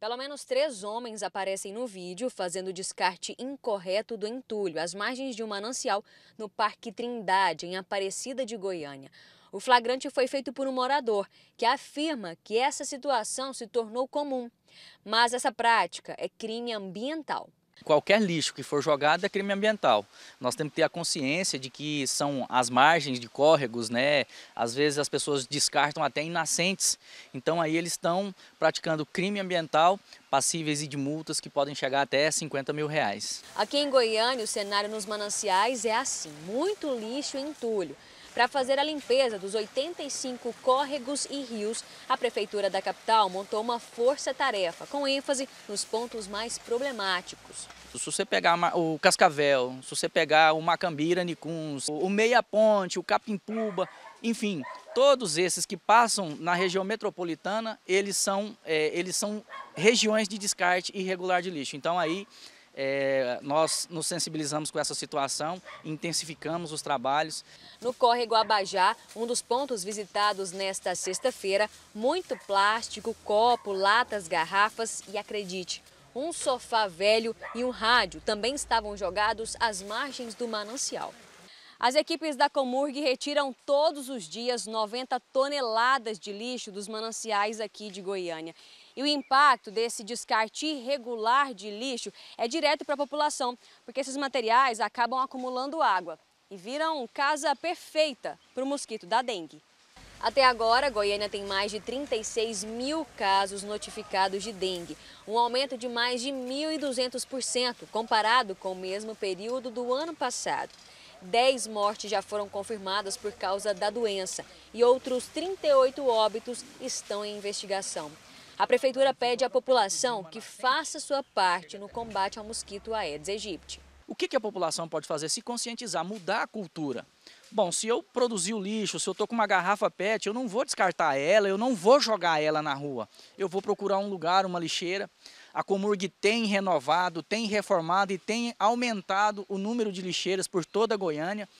Pelo menos três homens aparecem no vídeo fazendo descarte incorreto do entulho às margens de um manancial no Parque Trindade, em Aparecida de Goiânia. O flagrante foi feito por um morador que afirma que essa situação se tornou comum. Mas essa prática é crime ambiental. Qualquer lixo que for jogado é crime ambiental. Nós temos que ter a consciência de que são as margens de córregos, né? Às vezes as pessoas descartam até inascentes. Então aí eles estão praticando crime ambiental passíveis de multas que podem chegar até 50 mil reais. Aqui em Goiânia, o cenário nos mananciais é assim, muito lixo e entulho. Para fazer a limpeza dos 85 córregos e rios, a Prefeitura da capital montou uma força-tarefa, com ênfase nos pontos mais problemáticos. Se você pegar o Cascavel, se você pegar o Macambira, Nicuns, o Meia Ponte, o Capimpuba, enfim, todos esses que passam na região metropolitana, eles são, é, eles são regiões de descarte irregular de lixo. Então aí é, nós nos sensibilizamos com essa situação, intensificamos os trabalhos. No córrego Abajá, um dos pontos visitados nesta sexta-feira, muito plástico, copo, latas, garrafas e acredite, um sofá velho e um rádio também estavam jogados às margens do manancial. As equipes da Comurg retiram todos os dias 90 toneladas de lixo dos mananciais aqui de Goiânia. E o impacto desse descarte irregular de lixo é direto para a população, porque esses materiais acabam acumulando água e viram casa perfeita para o mosquito da dengue. Até agora, Goiânia tem mais de 36 mil casos notificados de dengue, um aumento de mais de 1.200% comparado com o mesmo período do ano passado. 10 mortes já foram confirmadas por causa da doença e outros 38 óbitos estão em investigação. A prefeitura pede à população que faça sua parte no combate ao mosquito Aedes aegypti. O que, a população pode fazer? Se conscientizar, mudar a cultura. Bom, se eu produzir o lixo, se eu estou com uma garrafa PET, eu não vou descartar ela, eu não vou jogar ela na rua. Eu vou procurar um lugar, uma lixeira. A Comurg tem renovado, tem reformado e tem aumentado o número de lixeiras por toda a Goiânia.